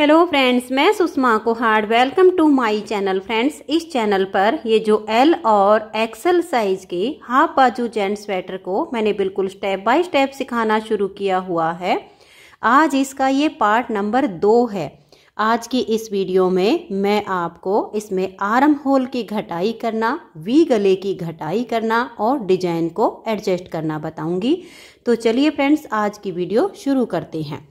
hello friends मैं Sushma Kuhad welcome to my channel friends इस channel पर ये जो एल और एक्सल साइज के हाफ बाजू जेंट स्वेटर को मैंने बिल्कुल स्टेप बाय स्टेप सिखाना शुरू किया हुआ है आज इसका ये पार्ट नंबर दो है आज की इस वीडियो में मैं आपको इसमें आर्म होल की घटाई करना वी गले की घटाई करना और डिजाइन को एडजस्ट करना बताऊंगी तो चलिए फ्रेंड्स आज की वीडियो शुरू करते हैं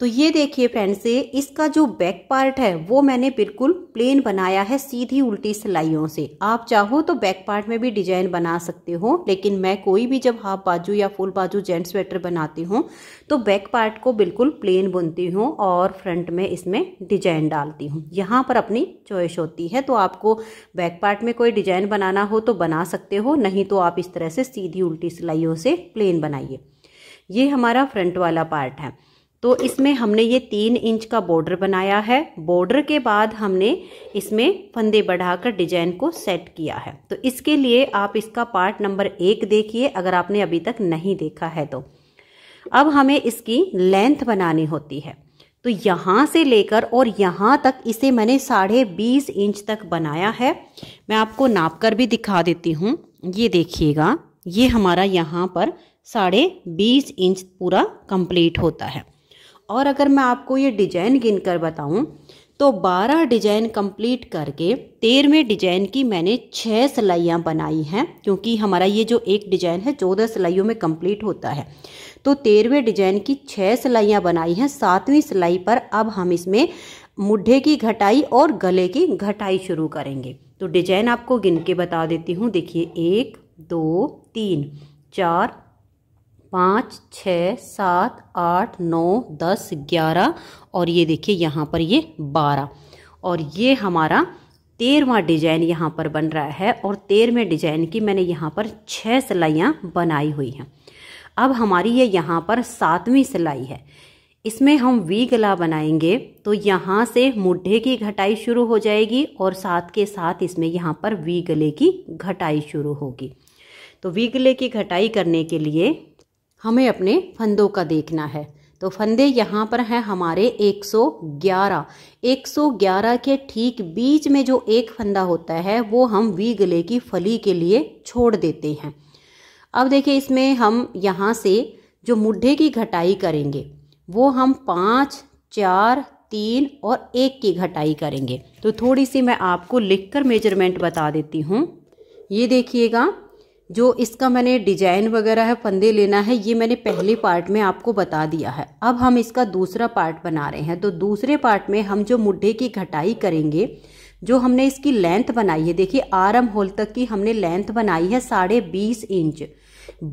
तो ये देखिए फ्रेंड्स से इसका जो बैक पार्ट है वो मैंने बिल्कुल प्लेन बनाया है सीधी उल्टी सिलाइयों से आप चाहो तो बैक पार्ट में भी डिजाइन बना सकते हो लेकिन मैं कोई भी जब हाफ बाजू या फुल बाजू जेंट स्वेटर बनाती हूँ तो बैक पार्ट को बिल्कुल प्लेन बुनती हूँ और फ्रंट में इसमें डिजाइन डालती हूँ यहाँ पर अपनी चॉइस होती है तो आपको बैक पार्ट में कोई डिजाइन बनाना हो तो बना सकते हो नहीं तो आप इस तरह से सीधी उल्टी सिलाइयों से प्लेन बनाइए ये हमारा फ्रंट वाला पार्ट है तो इसमें हमने ये तीन इंच का बॉर्डर बनाया है बॉर्डर के बाद हमने इसमें फंदे बढ़ाकर डिजाइन को सेट किया है तो इसके लिए आप इसका पार्ट नंबर एक देखिए अगर आपने अभी तक नहीं देखा है तो अब हमें इसकी लेंथ बनानी होती है तो यहाँ से लेकर और यहाँ तक इसे मैंने साढ़े बीस इंच तक बनाया है मैं आपको नाप कर भी दिखा देती हूँ ये देखिएगा ये हमारा यहाँ पर साढ़े बीस इंच पूरा कंप्लीट होता है और अगर मैं आपको ये डिजाइन गिन कर बताऊँ तो 12 डिजाइन कंप्लीट करके तेरहवें डिजाइन की मैंने छः सिलाइयाँ बनाई हैं क्योंकि हमारा ये जो एक डिजाइन है चौदह सिलाइयों में कंप्लीट होता है तो तेरहवें डिजाइन की छः सिलाइयाँ बनाई हैं सातवीं सिलाई पर अब हम इसमें मुढ़े की घटाई और गले की घटाई शुरू करेंगे तो डिजाइन आपको गिन के बता देती हूँ देखिए एक दो तीन चार पाँच छ सात आठ नौ दस ग्यारह और ये देखिए यहाँ पर ये बारह और ये हमारा तेरवा डिजाइन यहाँ पर बन रहा है और तेरहवें डिजाइन की मैंने यहाँ पर छः सिलाइयाँ बनाई हुई हैं अब हमारी ये यहाँ पर सातवीं सिलाई है इसमें हम वी गला बनाएंगे तो यहाँ से मुड्ढे की घटाई शुरू हो जाएगी और साथ के साथ इसमें यहाँ पर वी गले की घटाई शुरू होगी तो वी गले की घटाई करने के लिए हमें अपने फंदों का देखना है तो फंदे यहाँ पर हैं हमारे 111 111 के ठीक बीच में जो एक फंदा होता है वो हम वी गले की फली के लिए छोड़ देते हैं अब देखिए इसमें हम यहाँ से जो मुड्ढे की घटाई करेंगे वो हम पाँच चार तीन और एक की घटाई करेंगे तो थोड़ी सी मैं आपको लिखकर मेजरमेंट बता देती हूँ ये देखिएगा जो इसका मैंने डिजाइन वगैरह है फंदे लेना है ये मैंने पहले पार्ट में आपको बता दिया है अब हम इसका दूसरा पार्ट बना रहे हैं तो दूसरे पार्ट में हम जो मुड्ढे की घटाई करेंगे जो हमने इसकी लेंथ बनाई है देखिए आरम होल तक की हमने लेंथ बनाई है साढ़े बीस इंच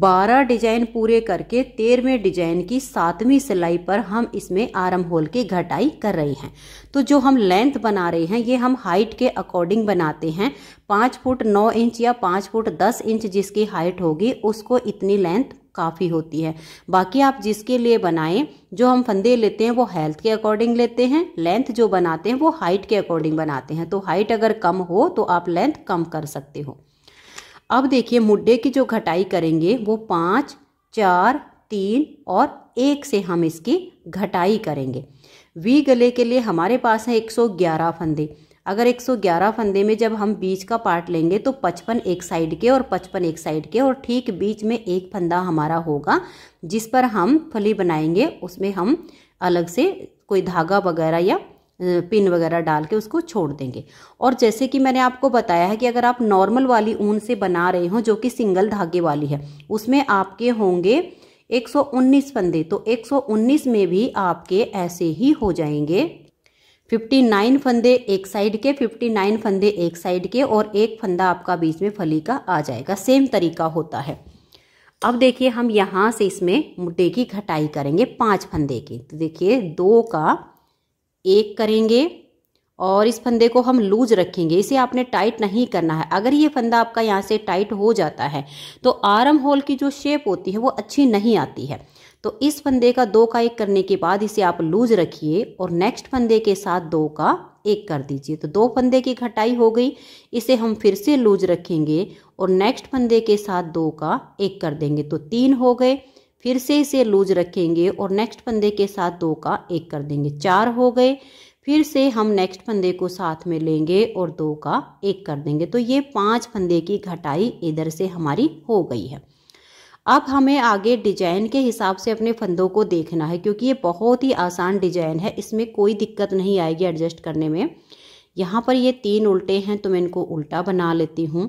बारह डिजाइन पूरे करके तेरहवें डिजाइन की सातवीं सिलाई पर हम इसमें आरम होल की घटाई कर रहे हैं तो जो हम लेंथ बना रहे हैं ये हम हाइट के अकॉर्डिंग बनाते हैं पाँच फुट नौ इंच या पाँच फुट दस इंच जिसकी हाइट होगी उसको इतनी लेंथ काफ़ी होती है बाकी आप जिसके लिए बनाएं जो हम फंदे लेते हैं वो हेल्थ के अकॉर्डिंग लेते हैं लेंथ जो बनाते हैं वो हाइट के अकॉर्डिंग बनाते हैं तो हाइट अगर कम हो तो आप लेंथ कम कर सकते हो अब देखिए मुड्ढे की जो घटाई करेंगे वो पाँच चार तीन और एक से हम इसकी घटाई करेंगे वी गले के लिए हमारे पास है 111 फंदे अगर 111 फंदे में जब हम बीच का पार्ट लेंगे तो 55 एक साइड के और 55 एक साइड के और ठीक बीच में एक फंदा हमारा होगा जिस पर हम फली बनाएंगे उसमें हम अलग से कोई धागा वगैरह या पिन वगैरह डाल के उसको छोड़ देंगे और जैसे कि मैंने आपको बताया है कि अगर आप नॉर्मल वाली ऊन से बना रहे हो जो कि सिंगल धागे वाली है उसमें आपके होंगे 119 फंदे तो 119 में भी आपके ऐसे ही हो जाएंगे 59 फंदे एक साइड के 59 फंदे एक साइड के और एक फंदा आपका बीच में फली का आ जाएगा सेम तरीका होता है अब देखिए हम यहाँ से इसमें मुड्डे की घटाई करेंगे पाँच फंदे की तो देखिए दो का एक करेंगे और इस फंदे को हम लूज रखेंगे इसे आपने टाइट नहीं करना है अगर ये फंदा आपका यहाँ से टाइट हो जाता है तो आर्म होल की जो शेप होती है वो अच्छी नहीं आती है तो इस फंदे का दो का एक करने के बाद इसे आप लूज रखिए और नेक्स्ट फंदे के साथ दो का एक कर दीजिए तो दो फंदे की घटाई हो गई इसे हम फिर से लूज रखेंगे और नेक्स्ट फंदे के साथ दो का एक कर देंगे तो तीन हो गए फिर से इसे लूज रखेंगे और नेक्स्ट फंदे के साथ दो का एक कर देंगे चार हो गए फिर से हम नेक्स्ट फंदे को साथ में लेंगे और दो का एक कर देंगे तो ये पांच फंदे की घटाई इधर से हमारी हो गई है अब हमें आगे डिजाइन के हिसाब से अपने फंदों को देखना है क्योंकि ये बहुत ही आसान डिजाइन है इसमें कोई दिक्कत नहीं आएगी एडजस्ट करने में यहाँ पर ये तीन उल्टे हैं तो मैं इनको उल्टा बना लेती हूँ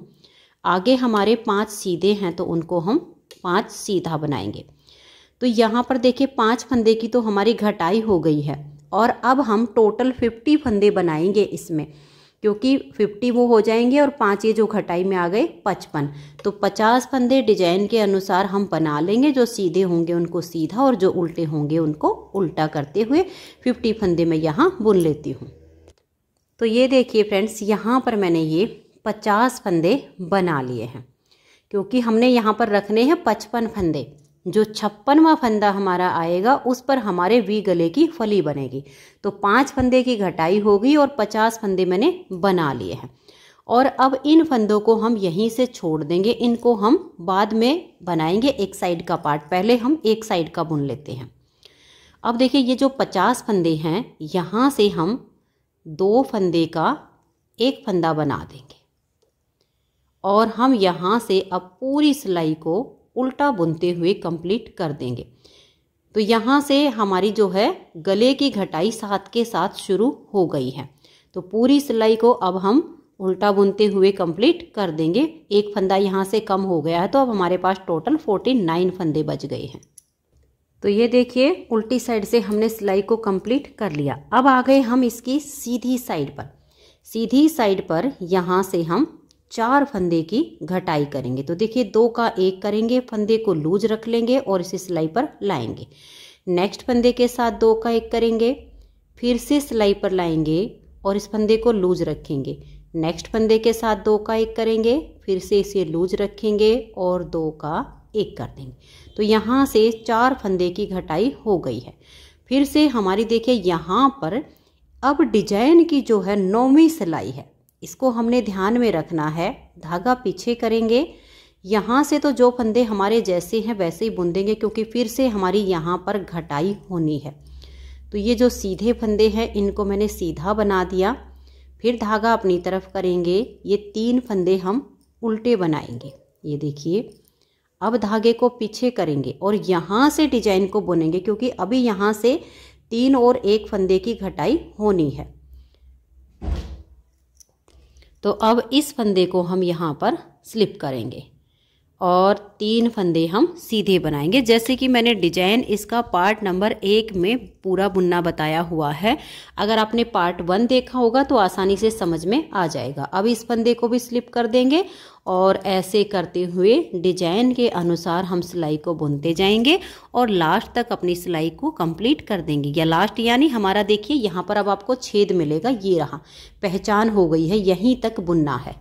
आगे हमारे पांच सीधे हैं तो उनको हम पांच सीधा बनाएंगे तो यहाँ पर देखिए पाँच फंदे की तो हमारी घटाई हो गई है और अब हम टोटल फिफ्टी फंदे बनाएंगे इसमें क्योंकि फिफ्टी वो हो जाएंगे और पाँच ये जो घटाई में आ गए पचपन तो पचास फंदे डिजाइन के अनुसार हम बना लेंगे जो सीधे होंगे उनको सीधा और जो उल्टे होंगे उनको उल्टा करते हुए फिफ्टी फंदे मैं यहाँ बुन लेती हूँ तो ये देखिए फ्रेंड्स यहाँ पर मैंने ये पचास फंदे बना लिए हैं क्योंकि हमने यहाँ पर रखने हैं पचपन फंदे जो छप्पनवा फंदा हमारा आएगा उस पर हमारे वी गले की फली बनेगी तो पांच फंदे की घटाई होगी और पचास फंदे मैंने बना लिए हैं और अब इन फंदों को हम यहीं से छोड़ देंगे इनको हम बाद में बनाएंगे एक साइड का पार्ट पहले हम एक साइड का बुन लेते हैं अब देखिए ये जो पचास फंदे हैं यहाँ से हम दो फंदे का एक फंदा बना देंगे और हम यहाँ से अब पूरी सिलाई को उल्टा बुनते हुए कंप्लीट कर देंगे तो यहाँ से हमारी जो है गले की घटाई साथ के साथ शुरू हो गई है तो पूरी सिलाई को अब हम उल्टा बुनते हुए कंप्लीट कर देंगे एक फंदा यहाँ से कम हो गया है तो अब हमारे पास टोटल फोर्टी नाइन फंदे बच गए हैं तो ये देखिए उल्टी साइड से हमने सिलाई को कंप्लीट कर लिया अब आ गए हम इसकी सीधी साइड पर सीधी साइड पर यहाँ से हम चार फंदे की घटाई करेंगे तो देखिए दो का एक करेंगे फंदे को लूज रख लेंगे और इसे सिलाई पर लाएंगे नेक्स्ट फंदे के साथ दो का एक करेंगे फिर से सिलाई पर लाएंगे और इस फंदे को लूज रखेंगे नेक्स्ट फंदे के साथ दो का एक करेंगे फिर से इसे लूज रखेंगे और दो का एक कर देंगे तो यहाँ से चार फंदे की घटाई हो गई है फिर से हमारी देखिए यहाँ पर अब डिजाइन की जो है नौवीं सिलाई है इसको हमने ध्यान में रखना है धागा पीछे करेंगे यहाँ से तो जो फंदे हमारे जैसे हैं वैसे ही बुंदेंगे क्योंकि फिर से हमारी यहाँ पर घटाई होनी है तो ये जो सीधे फंदे हैं इनको मैंने सीधा बना दिया फिर धागा अपनी तरफ करेंगे ये तीन फंदे हम उल्टे बनाएंगे ये देखिए अब धागे को पीछे करेंगे और यहाँ से डिजाइन को बुनेंगे क्योंकि अभी यहाँ से तीन और एक फंदे की घटाई होनी है तो अब इस फंदे को हम यहाँ पर स्लिप करेंगे और तीन फंदे हम सीधे बनाएंगे जैसे कि मैंने डिजाइन इसका पार्ट नंबर एक में पूरा बुनना बताया हुआ है अगर आपने पार्ट वन देखा होगा तो आसानी से समझ में आ जाएगा अब इस फंदे को भी स्लिप कर देंगे और ऐसे करते हुए डिजाइन के अनुसार हम सिलाई को बुनते जाएंगे और लास्ट तक अपनी सिलाई को कंप्लीट कर देंगे या लास्ट यानी हमारा देखिए यहाँ पर अब आपको छेद मिलेगा ये रहा पहचान हो गई है यहीं तक बुनना है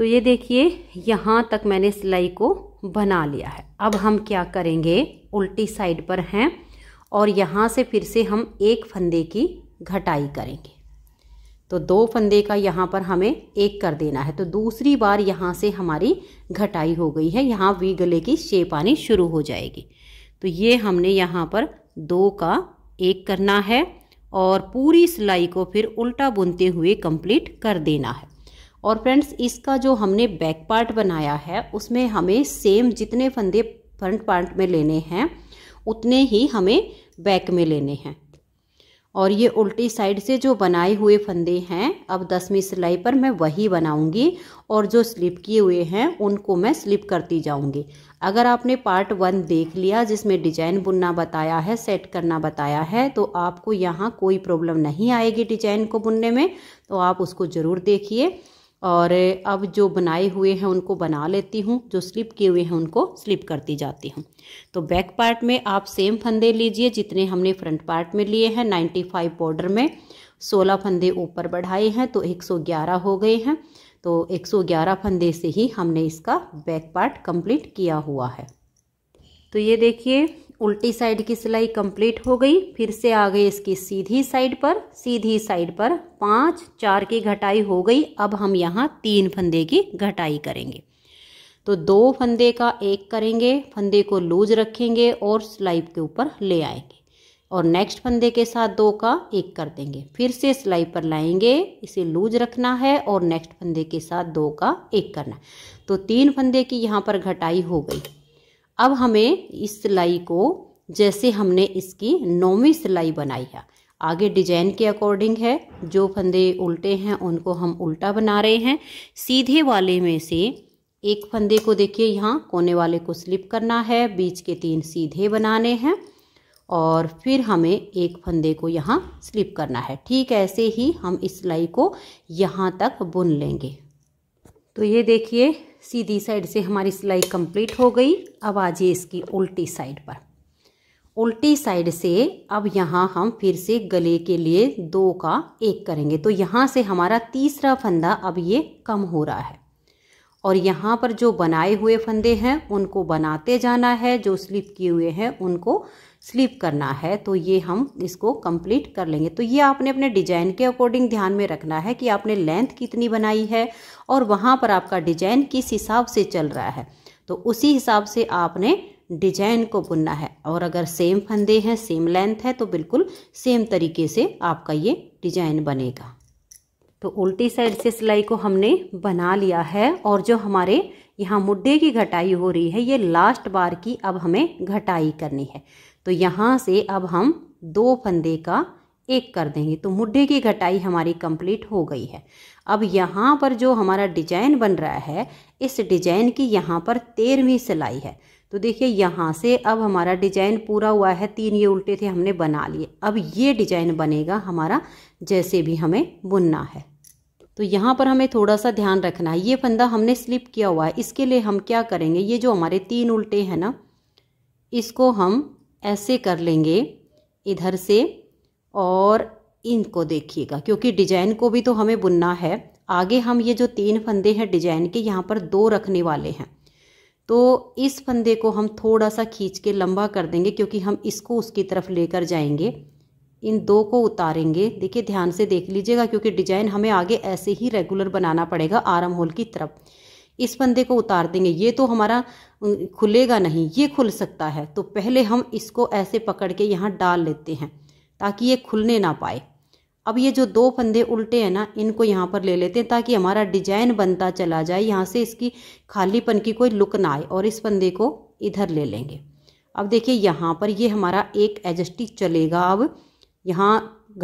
तो ये देखिए यहाँ तक मैंने सिलाई को बना लिया है अब हम क्या करेंगे उल्टी साइड पर हैं और यहाँ से फिर से हम एक फंदे की घटाई करेंगे तो दो फंदे का यहाँ पर हमें एक कर देना है तो दूसरी बार यहाँ से हमारी घटाई हो गई है यहाँ वी गले की शेप आनी शुरू हो जाएगी तो ये हमने यहाँ पर दो का एक करना है और पूरी सिलाई को फिर उल्टा बुनते हुए कंप्लीट कर देना है और फ्रेंड्स इसका जो हमने बैक पार्ट बनाया है उसमें हमें सेम जितने फंदे फ्रंट पार्ट में लेने हैं उतने ही हमें बैक में लेने हैं और ये उल्टी साइड से जो बनाए हुए फंदे हैं अब दसवीं सिलाई पर मैं वही बनाऊंगी और जो स्लिप किए हुए हैं उनको मैं स्लिप करती जाऊंगी अगर आपने पार्ट वन देख लिया जिसमें डिजाइन बुनना बताया है सेट करना बताया है तो आपको यहाँ कोई प्रॉब्लम नहीं आएगी डिजाइन को बुनने में तो आप उसको ज़रूर देखिए और अब जो बनाए हुए हैं उनको बना लेती हूँ जो स्लिप किए हुए हैं उनको स्लिप करती जाती हूँ तो बैक पार्ट में आप सेम फंदे लीजिए जितने हमने फ्रंट पार्ट में लिए हैं 95 बॉर्डर में 16 फंदे ऊपर बढ़ाए हैं तो 111 हो गए हैं तो 111 फंदे से ही हमने इसका बैक पार्ट कंप्लीट किया हुआ है तो ये देखिए उल्टी साइड की सिलाई कंप्लीट हो गई फिर से आ गई इसकी सीधी साइड पर सीधी साइड पर पाँच चार की घटाई हो गई अब हम यहाँ तीन फंदे की घटाई करेंगे तो दो फंदे का एक करेंगे फंदे को लूज रखेंगे और स्लाइब के ऊपर ले आएंगे और नेक्स्ट फंदे के साथ दो का एक कर देंगे फिर से सिलाई पर लाएंगे इसे लूज रखना है और नेक्स्ट फंदे के साथ दो का एक करना है तो तीन फंदे की यहाँ पर घटाई हो गई अब हमें इस सिलाई को जैसे हमने इसकी नौवीं सिलाई बनाई है आगे डिजाइन के अकॉर्डिंग है जो फंदे उल्टे हैं उनको हम उल्टा बना रहे हैं सीधे वाले में से एक फंदे को देखिए यहाँ कोने वाले को स्लिप करना है बीच के तीन सीधे बनाने हैं और फिर हमें एक फंदे को यहाँ स्लिप करना है ठीक ऐसे ही हम इस सिलाई को यहाँ तक बुन लेंगे तो ये देखिए सीधी साइड से हमारी सिलाई कंप्लीट हो गई अब आ जाइए इसकी उल्टी साइड पर उल्टी साइड से अब यहाँ हम फिर से गले के लिए दो का एक करेंगे तो यहाँ से हमारा तीसरा फंदा अब ये कम हो रहा है और यहाँ पर जो बनाए हुए फंदे हैं उनको बनाते जाना है जो स्लिप किए हुए हैं उनको स्लिप करना है तो ये हम इसको कंप्लीट कर लेंगे तो ये आपने अपने डिजाइन के अकॉर्डिंग ध्यान में रखना है कि आपने लेंथ कितनी बनाई है और वहाँ पर आपका डिजाइन किस हिसाब से चल रहा है तो उसी हिसाब से आपने डिजाइन को बुनना है और अगर सेम फंदे हैं सेम लेंथ है तो बिल्कुल सेम तरीके से आपका ये डिजाइन बनेगा तो उल्टी साइड से सिलाई को हमने बना लिया है और जो हमारे यहाँ मुड्ढे की घटाई हो रही है ये लास्ट बार की अब हमें घटाई करनी है तो यहाँ से अब हम दो फंदे का एक कर देंगे तो मुड्ढे की घटाई हमारी कंप्लीट हो गई है अब यहाँ पर जो हमारा डिजाइन बन रहा है इस डिजाइन की यहाँ पर तेरहवीं सिलाई है तो देखिए यहाँ से अब हमारा डिजाइन पूरा हुआ है तीन ये उल्टे थे हमने बना लिए अब ये डिजाइन बनेगा हमारा जैसे भी हमें बुनना है तो यहाँ पर हमें थोड़ा सा ध्यान रखना है ये फंदा हमने स्लिप किया हुआ है इसके लिए हम क्या करेंगे ये जो हमारे तीन उल्टे हैं ना इसको हम ऐसे कर लेंगे इधर से और इनको देखिएगा क्योंकि डिजाइन को भी तो हमें बुनना है आगे हम ये जो तीन फंदे हैं डिजाइन के यहाँ पर दो रखने वाले हैं तो इस फंदे को हम थोड़ा सा खींच के लंबा कर देंगे क्योंकि हम इसको उसकी तरफ लेकर जाएंगे इन दो को उतारेंगे देखिए ध्यान से देख लीजिएगा क्योंकि डिजाइन हमें आगे ऐसे ही रेगुलर बनाना पड़ेगा आराम होल की तरफ इस फंदे को उतार देंगे ये तो हमारा खुलेगा नहीं ये खुल सकता है तो पहले हम इसको ऐसे पकड़ के यहाँ डाल लेते हैं ताकि ये खुलने ना पाए अब ये जो दो फंदे उल्टे हैं ना इनको यहाँ पर ले लेते हैं ताकि हमारा डिजाइन बनता चला जाए यहाँ से इसकी खालीपन की कोई लुक ना आए और इस फंदे को इधर ले लेंगे अब देखिए यहाँ पर ये हमारा एक एजस्टिक चलेगा अब यहाँ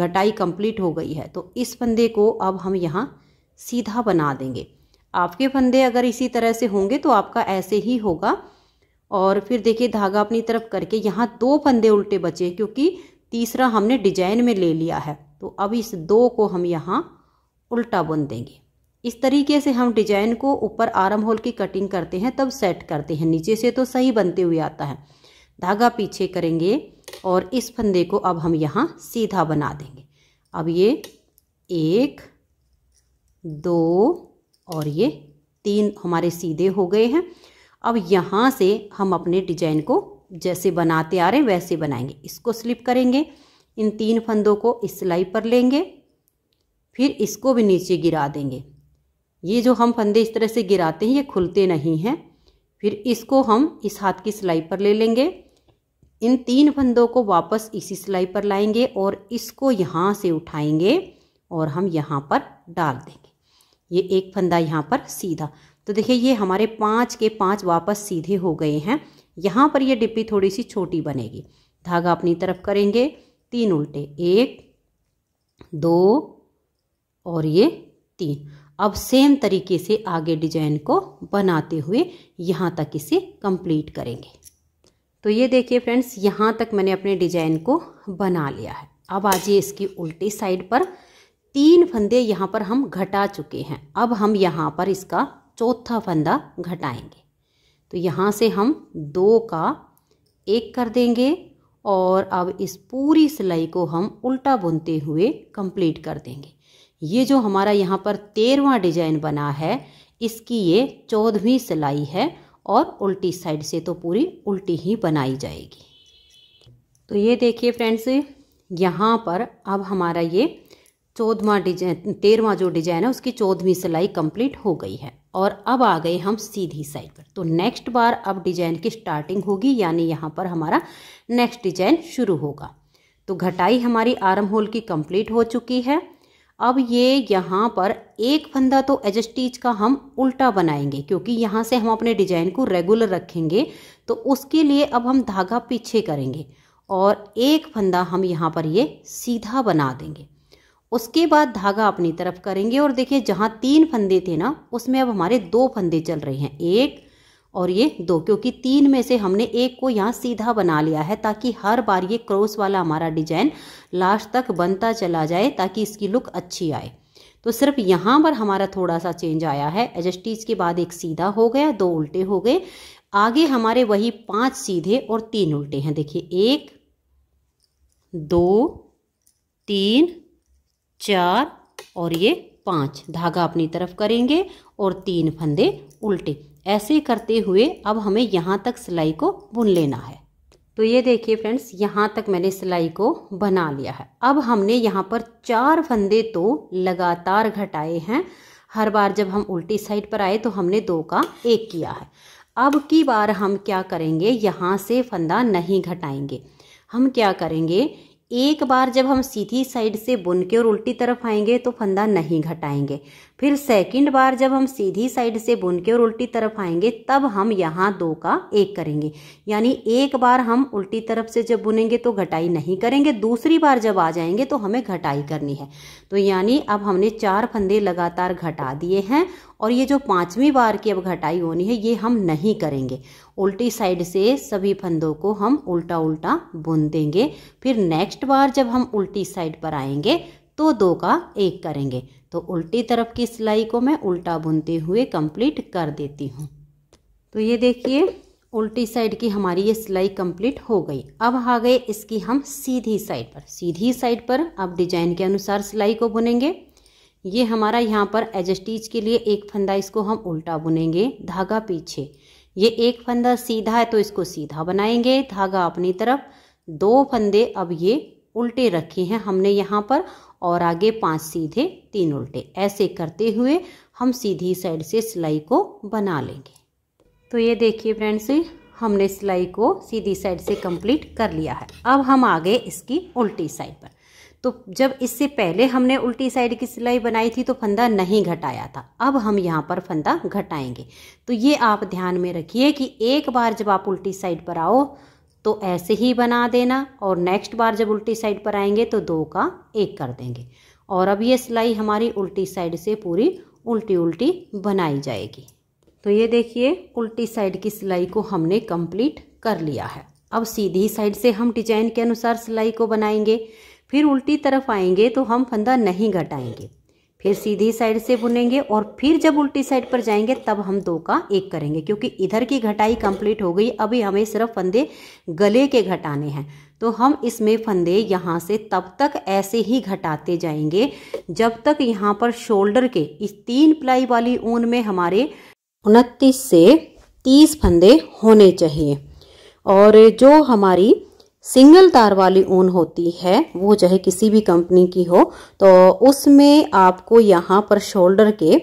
घटाई कंप्लीट हो गई है तो इस फंदे को अब हम यहाँ सीधा बना देंगे आपके फंदे अगर इसी तरह से होंगे तो आपका ऐसे ही होगा और फिर देखिए धागा अपनी तरफ करके यहाँ दो फंदे उल्टे बचे क्योंकि तीसरा हमने डिजाइन में ले लिया है तो अब इस दो को हम यहाँ उल्टा बुन देंगे इस तरीके से हम डिजाइन को ऊपर आर्म होल की कटिंग करते हैं तब सेट करते हैं नीचे से तो सही बनते हुए आता है धागा पीछे करेंगे और इस फंदे को अब हम यहाँ सीधा बना देंगे अब ये एक दो और ये तीन हमारे सीधे हो गए हैं अब यहाँ से हम अपने डिजाइन को जैसे बनाते आ रहे हैं वैसे बनाएंगे इसको स्लिप करेंगे इन तीन फंदों को इस सिलाई पर लेंगे फिर इसको भी नीचे गिरा देंगे ये जो हम फंदे इस तरह से गिराते हैं ये खुलते नहीं हैं फिर इसको हम इस हाथ की सिलाई पर ले लेंगे इन तीन फंदों को वापस इसी सिलाई पर लाएंगे और इसको यहाँ से उठाएंगे और हम यहाँ पर डाल देंगे ये एक फंदा यहाँ पर सीधा तो देखिए ये हमारे पाँच के पाँच वापस सीधे हो गए हैं यहाँ पर ये डिप्पी थोड़ी सी छोटी बनेगी धागा अपनी तरफ करेंगे तीन उल्टे एक दो और ये तीन अब सेम तरीके से आगे डिजाइन को बनाते हुए यहाँ तक इसे कंप्लीट करेंगे तो ये देखिए फ्रेंड्स यहाँ तक मैंने अपने डिजाइन को बना लिया है अब आ जाइए इसकी उल्टी साइड पर तीन फंदे यहाँ पर हम घटा चुके हैं अब हम यहाँ पर इसका चौथा फंदा घटाएंगे तो यहाँ से हम दो का एक कर देंगे और अब इस पूरी सिलाई को हम उल्टा बुनते हुए कंप्लीट कर देंगे ये जो हमारा यहाँ पर तेरवा डिजाइन बना है इसकी ये चौदहवीं सिलाई है और उल्टी साइड से तो पूरी उल्टी ही बनाई जाएगी तो ये देखिए फ्रेंड्स यहाँ पर अब हमारा ये चौदवा डिजाइन तेरवा जो डिजाइन है उसकी चौदहवीं सिलाई कंप्लीट हो गई है और अब आ गए हम सीधी साइड पर तो नेक्स्ट बार अब डिजाइन की स्टार्टिंग होगी यानी यहाँ पर हमारा नेक्स्ट डिजाइन शुरू होगा तो घटाई हमारी आर्म होल की कंप्लीट हो चुकी है अब ये यहाँ पर एक फंदा तो एजस्टीच का हम उल्टा बनाएंगे क्योंकि यहाँ से हम अपने डिजाइन को रेगुलर रखेंगे तो उसके लिए अब हम धागा पीछे करेंगे और एक फंदा हम यहाँ पर ये सीधा बना देंगे उसके बाद धागा अपनी तरफ करेंगे और देखिए जहाँ तीन फंदे थे ना उसमें अब हमारे दो फंदे चल रहे हैं एक और ये दो क्योंकि तीन में से हमने एक को यहाँ सीधा बना लिया है ताकि हर बार ये क्रॉस वाला हमारा डिजाइन लास्ट तक बनता चला जाए ताकि इसकी लुक अच्छी आए तो सिर्फ यहाँ पर हमारा थोड़ा सा चेंज आया है एजस्टीज के बाद एक सीधा हो गया दो उल्टे हो गए आगे हमारे वही पांच सीधे और तीन उल्टे हैं देखिए एक दो तीन चार और ये पाँच धागा अपनी तरफ करेंगे और तीन फंदे उल्टे ऐसे करते हुए अब हमें यहाँ तक सिलाई को बुन लेना है तो ये देखिए फ्रेंड्स यहाँ तक मैंने सिलाई को बना लिया है अब हमने यहाँ पर चार फंदे तो लगातार घटाए हैं हर बार जब हम उल्टी साइड पर आए तो हमने दो का एक किया है अब की बार हम क्या करेंगे यहाँ से फंदा नहीं घटाएंगे हम क्या करेंगे एक बार जब हम सीधी साइड से बुन के और उल्टी तरफ आएंगे तो फंदा नहीं घटाएंगे फिर सेकंड बार जब हम सीधी साइड से बुन के और उल्टी तरफ आएंगे तब हम यहाँ दो का एक करेंगे यानी एक बार हम उल्टी तरफ से जब बुनेंगे तो घटाई नहीं करेंगे दूसरी बार जब आ जाएंगे तो हमें घटाई करनी है तो यानी अब हमने चार फंदे लगातार घटा दिए हैं और ये जो पाँचवीं बार की अब घटाई होनी है ये हम नहीं करेंगे उल्टी साइड से सभी फंदों को हम उल्टा उल्टा बुन देंगे फिर नेक्स्ट बार जब हम उल्टी साइड पर आएंगे तो दो का एक करेंगे तो उल्टी तरफ की सिलाई को मैं उल्टा बुनते हुए कंप्लीट कर देती हूँ तो ये देखिए उल्टी साइड की हमारी ये सिलाई कंप्लीट हो गई अब आ गए इसकी हम सीधी साइड पर सीधी साइड पर अब डिजाइन के अनुसार सिलाई को बुनेंगे ये हमारा यहाँ पर एज के लिए एक फंदा इसको हम उल्टा बुनेंगे धागा पीछे ये एक फंदा सीधा है तो इसको सीधा बनाएंगे धागा अपनी तरफ दो फंदे अब ये उल्टे रखे हैं हमने यहाँ पर और आगे पांच सीधे तीन उल्टे ऐसे करते हुए हम सीधी साइड से सिलाई को बना लेंगे तो ये देखिए फ्रेंड्स हमने सिलाई को सीधी साइड से कंप्लीट कर लिया है अब हम आगे इसकी उल्टी साइड पर तो जब इससे पहले हमने उल्टी साइड की सिलाई बनाई थी तो फंदा नहीं घटाया था अब हम यहाँ पर फंदा घटाएंगे तो ये आप ध्यान में रखिए कि एक बार जब आप उल्टी साइड पर आओ तो ऐसे ही बना देना और नेक्स्ट बार जब उल्टी साइड पर आएंगे तो दो का एक कर देंगे और अब ये सिलाई हमारी उल्टी साइड से पूरी उल्टी उल्टी बनाई जाएगी तो ये देखिए उल्टी साइड की सिलाई को हमने कंप्लीट कर लिया है अब सीधी साइड से हम डिजाइन के अनुसार सिलाई को बनाएंगे फिर उल्टी तरफ आएंगे तो हम फंदा नहीं घटाएंगे फिर सीधी साइड से बुनेंगे और फिर जब उल्टी साइड पर जाएंगे तब हम दो का एक करेंगे क्योंकि इधर की घटाई कंप्लीट हो गई अभी हमें सिर्फ फंदे गले के घटाने हैं तो हम इसमें फंदे यहाँ से तब तक ऐसे ही घटाते जाएंगे जब तक यहाँ पर शोल्डर के इस तीन प्लाई वाली ऊन में हमारे उनतीस से तीस फंदे होने चाहिए और जो हमारी सिंगल तार वाली ऊन होती है वो चाहे किसी भी कंपनी की हो तो उसमें आपको यहाँ पर शोल्डर के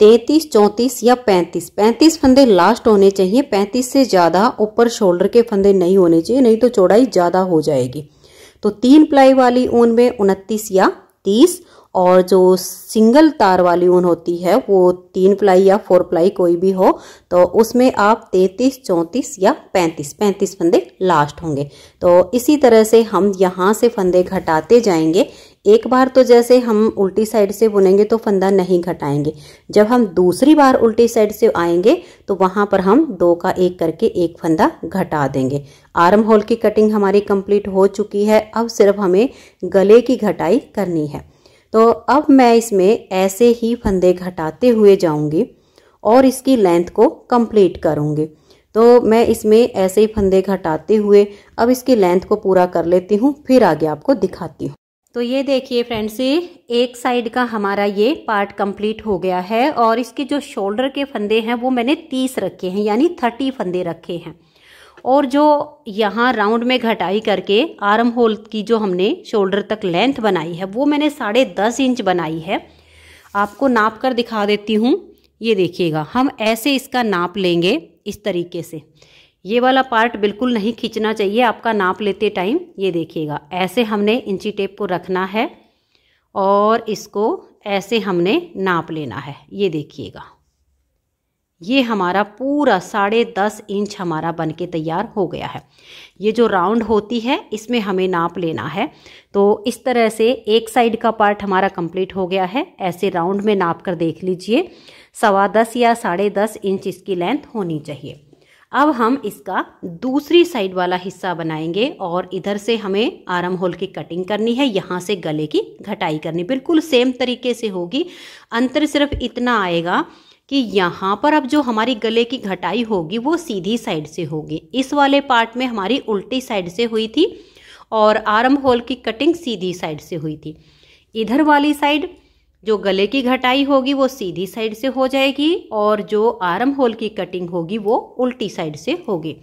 तैतीस चौंतीस या पैंतीस पैंतीस फंदे लास्ट होने चाहिए पैंतीस से ज़्यादा ऊपर शोल्डर के फंदे नहीं होने चाहिए नहीं तो चौड़ाई ज़्यादा हो जाएगी तो तीन प्लाई वाली ऊन में उनतीस या तीस और जो सिंगल तार वाली ऊन होती है वो तीन प्लाई या फोर प्लाई कोई भी हो तो उसमें आप तैंतीस चौंतीस या पैंतीस पैंतीस फंदे लास्ट होंगे तो इसी तरह से हम यहाँ से फंदे घटाते जाएंगे एक बार तो जैसे हम उल्टी साइड से बुनेंगे तो फंदा नहीं घटाएंगे जब हम दूसरी बार उल्टी साइड से आएंगे तो वहाँ पर हम दो का एक करके एक फंदा घटा देंगे आर्म होल की कटिंग हमारी कंप्लीट हो चुकी है अब सिर्फ हमें गले की घटाई करनी है तो अब मैं इसमें ऐसे ही फंदे घटाते हुए जाऊंगी और इसकी लेंथ को कंप्लीट करूंगी तो मैं इसमें ऐसे ही फंदे घटाते हुए अब इसकी लेंथ को पूरा कर लेती हूँ फिर आगे आपको दिखाती हूँ तो ये देखिए फ्रेंड्स एक साइड का हमारा ये पार्ट कंप्लीट हो गया है और इसके जो शोल्डर के फंदे हैं वो मैंने तीस रखे हैं यानी थर्टी फंदे रखे हैं और जो यहाँ राउंड में घटाई करके आर्म होल की जो हमने शोल्डर तक लेंथ बनाई है वो मैंने साढ़े दस इंच बनाई है आपको नाप कर दिखा देती हूँ ये देखिएगा हम ऐसे इसका नाप लेंगे इस तरीके से ये वाला पार्ट बिल्कुल नहीं खींचना चाहिए आपका नाप लेते टाइम ये देखिएगा ऐसे हमने इंची टेप को रखना है और इसको ऐसे हमने नाप लेना है ये देखिएगा ये हमारा पूरा साढ़े दस इंच हमारा बन के तैयार हो गया है ये जो राउंड होती है इसमें हमें नाप लेना है तो इस तरह से एक साइड का पार्ट हमारा कंप्लीट हो गया है ऐसे राउंड में नाप कर देख लीजिए सवा दस या साढ़े दस इंच इसकी लेंथ होनी चाहिए अब हम इसका दूसरी साइड वाला हिस्सा बनाएंगे और इधर से हमें आरम होल की कटिंग करनी है यहाँ से गले की घटाई करनी बिल्कुल सेम तरीके से होगी अंतर सिर्फ इतना आएगा कि यहाँ पर अब जो हमारी गले की घटाई होगी वो सीधी साइड से होगी इस वाले पार्ट में हमारी उल्टी साइड से हुई थी और आर्म होल की कटिंग सीधी साइड से हुई थी इधर वाली साइड जो गले की घटाई होगी वो सीधी साइड से हो जाएगी और जो आर्म होल की कटिंग होगी वो उल्टी साइड से होगी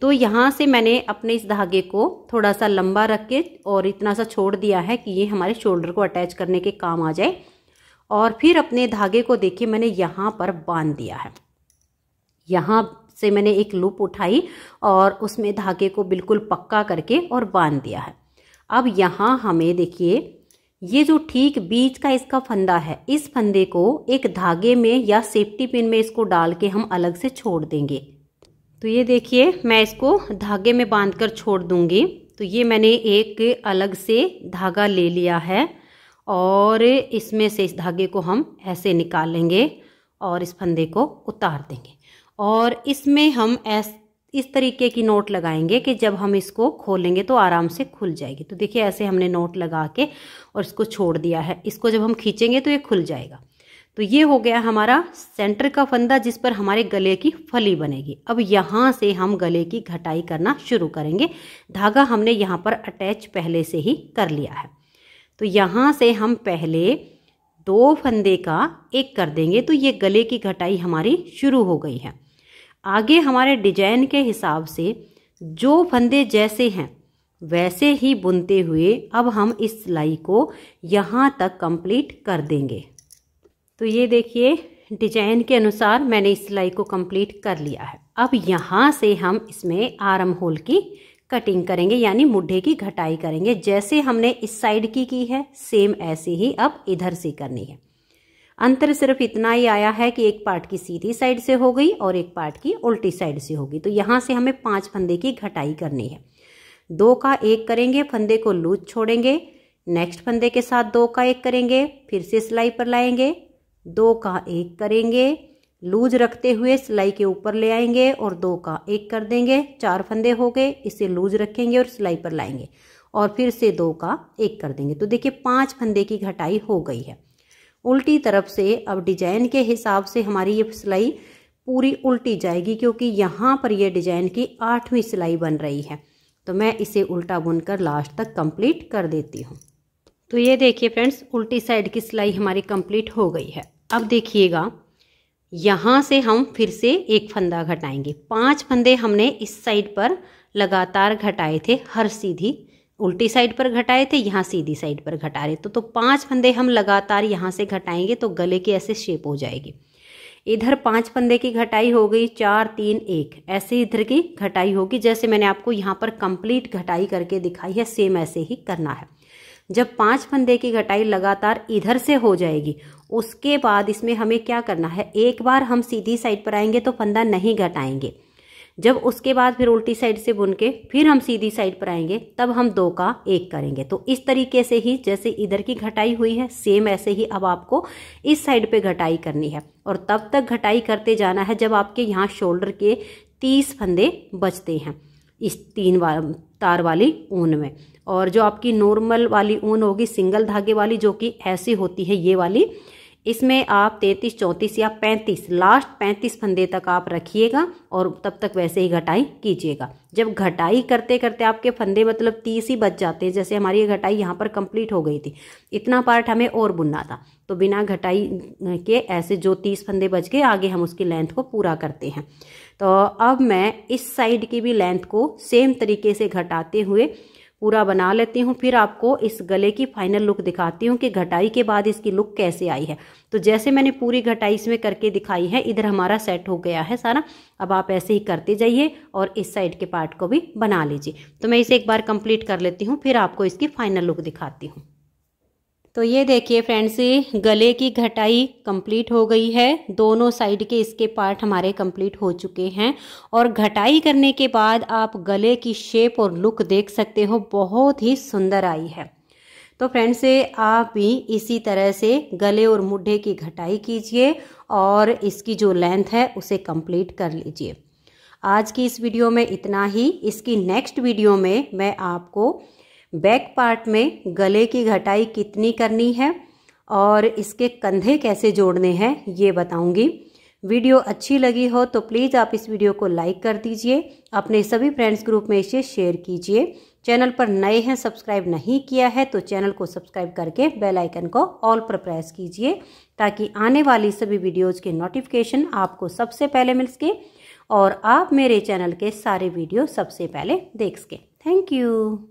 तो यहाँ से मैंने अपने इस धागे को थोड़ा सा लंबा रख के और इतना सा छोड़ दिया है कि ये हमारे शोल्डर को अटैच करने के काम आ जाए और फिर अपने धागे को देखिए मैंने यहाँ पर बांध दिया है यहाँ से मैंने एक लूप उठाई और उसमें धागे को बिल्कुल पक्का करके और बांध दिया है अब यहाँ हमें देखिए ये जो ठीक बीच का इसका फंदा है इस फंदे को एक धागे में या सेफ्टी पिन में इसको डाल के हम अलग से छोड़ देंगे तो ये देखिए मैं इसको धागे में बांधकर छोड़ दूंगी तो ये मैंने एक अलग से धागा ले लिया है और इसमें से इस धागे को हम ऐसे निकाल लेंगे और इस फंदे को उतार देंगे और इसमें हम ऐस इस तरीके की नोट लगाएंगे कि जब हम इसको खोलेंगे तो आराम से खुल जाएगी तो देखिए ऐसे हमने नोट लगा के और इसको छोड़ दिया है इसको जब हम खींचेंगे तो ये खुल जाएगा तो ये हो गया हमारा सेंटर का फंदा जिस पर हमारे गले की फली बनेगी अब यहाँ से हम गले की घटाई करना शुरू करेंगे धागा हमने यहाँ पर अटैच पहले से ही कर लिया है तो यहाँ से हम पहले दो फंदे का एक कर देंगे तो ये गले की घटाई हमारी शुरू हो गई है आगे हमारे डिजाइन के हिसाब से जो फंदे जैसे हैं वैसे ही बुनते हुए अब हम इस सिलाई को यहाँ तक कंप्लीट कर देंगे तो ये देखिए डिजाइन के अनुसार मैंने इस सिलाई को कंप्लीट कर लिया है अब यहाँ से हम इसमें आर्म होल की कटिंग करेंगे यानी मुड्ढे की घटाई करेंगे जैसे हमने इस साइड की की है सेम ऐसे ही अब इधर से करनी है अंतर सिर्फ इतना ही आया है कि एक पार्ट की सीधी साइड से हो गई और एक पार्ट की उल्टी साइड से होगी तो यहाँ से हमें पांच फंदे की घटाई करनी है दो का एक करेंगे फंदे को लूज छोड़ेंगे नेक्स्ट फंदे के साथ दो का एक करेंगे फिर से सिलाई पर लाएंगे दो का एक करेंगे लूज रखते हुए सिलाई के ऊपर ले आएंगे और दो का एक कर देंगे चार फंदे हो गए इसे लूज रखेंगे और सिलाई पर लाएंगे और फिर से दो का एक कर देंगे तो देखिए पांच फंदे की घटाई हो गई है उल्टी तरफ से अब डिजाइन के हिसाब से हमारी ये सिलाई पूरी उल्टी जाएगी क्योंकि यहाँ पर यह डिजाइन की आठवीं सिलाई बन रही है तो मैं इसे उल्टा बुनकर लास्ट तक कंप्लीट कर देती हूँ तो ये देखिए फ्रेंड्स उल्टी साइड की सिलाई हमारी कंप्लीट हो गई है अब देखिएगा यहाँ से हम फिर से एक फंदा घटाएंगे पांच फंदे हमने इस साइड पर लगातार घटाए थे हर सीधी उल्टी साइड पर घटाए थे यहाँ सीधी साइड पर घटा रहे तो तो पांच फंदे हम लगातार यहाँ से घटाएंगे तो गले की ऐसे शेप हो जाएगी इधर पांच फंदे की घटाई हो गई चार तीन एक ऐसे इधर की घटाई होगी जैसे मैंने आपको यहाँ पर कंप्लीट घटाई करके दिखाई है सेम ऐसे ही करना है जब पांच फंदे की घटाई लगातार इधर से हो जाएगी उसके बाद इसमें हमें क्या करना है एक बार हम सीधी साइड पर आएंगे तो फंदा नहीं घटाएंगे जब उसके बाद फिर उल्टी साइड से बुन के फिर हम सीधी साइड पर आएंगे तब हम दो का एक करेंगे तो इस तरीके से ही जैसे इधर की घटाई हुई है सेम ऐसे ही अब आपको इस साइड पे घटाई करनी है और तब तक घटाई करते जाना है जब आपके यहाँ शोल्डर के तीस फंदे बचते हैं इस तीन वा, तार वाली ऊन में और जो आपकी नॉर्मल वाली ऊन होगी सिंगल धागे वाली जो कि ऐसी होती है ये वाली इसमें आप 33, 34 या 35 लास्ट 35 फंदे तक आप रखिएगा और तब तक वैसे ही घटाई कीजिएगा जब घटाई करते करते आपके फंदे मतलब 30 ही बच जाते हैं जैसे हमारी ये घटाई यहाँ पर कंप्लीट हो गई थी इतना पार्ट हमें और बुनना था तो बिना घटाई के ऐसे जो 30 फंदे बच गए आगे हम उसकी लेंथ को पूरा करते हैं तो अब मैं इस साइड की भी लेंथ को सेम तरीके से घटाते हुए पूरा बना लेती हूँ फिर आपको इस गले की फाइनल लुक दिखाती हूँ कि घटाई के बाद इसकी लुक कैसे आई है तो जैसे मैंने पूरी घटाई इसमें करके दिखाई है इधर हमारा सेट हो गया है सारा अब आप ऐसे ही करते जाइए और इस साइड के पार्ट को भी बना लीजिए तो मैं इसे एक बार कंप्लीट कर लेती हूँ फिर आपको इसकी फाइनल लुक दिखाती हूँ तो ये देखिए फ्रेंड्स गले की घटाई कंप्लीट हो गई है दोनों साइड के इसके पार्ट हमारे कंप्लीट हो चुके हैं और घटाई करने के बाद आप गले की शेप और लुक देख सकते हो बहुत ही सुंदर आई है तो फ्रेंड्स आप भी इसी तरह से गले और मुढ़े की घटाई कीजिए और इसकी जो लेंथ है उसे कंप्लीट कर लीजिए आज की इस वीडियो में इतना ही इसकी नेक्स्ट वीडियो में मैं आपको बैक पार्ट में गले की घटाई कितनी करनी है और इसके कंधे कैसे जोड़ने हैं ये बताऊंगी वीडियो अच्छी लगी हो तो प्लीज़ आप इस वीडियो को लाइक कर दीजिए अपने सभी फ्रेंड्स ग्रुप में इसे शेयर कीजिए चैनल पर नए हैं सब्सक्राइब नहीं किया है तो चैनल को सब्सक्राइब करके बेल आइकन को ऑल पर प्रेस कीजिए ताकि आने वाली सभी वीडियोज़ के नोटिफिकेशन आपको सबसे पहले मिल सके और आप मेरे चैनल के सारे वीडियो सबसे पहले देख सकें थैंक यू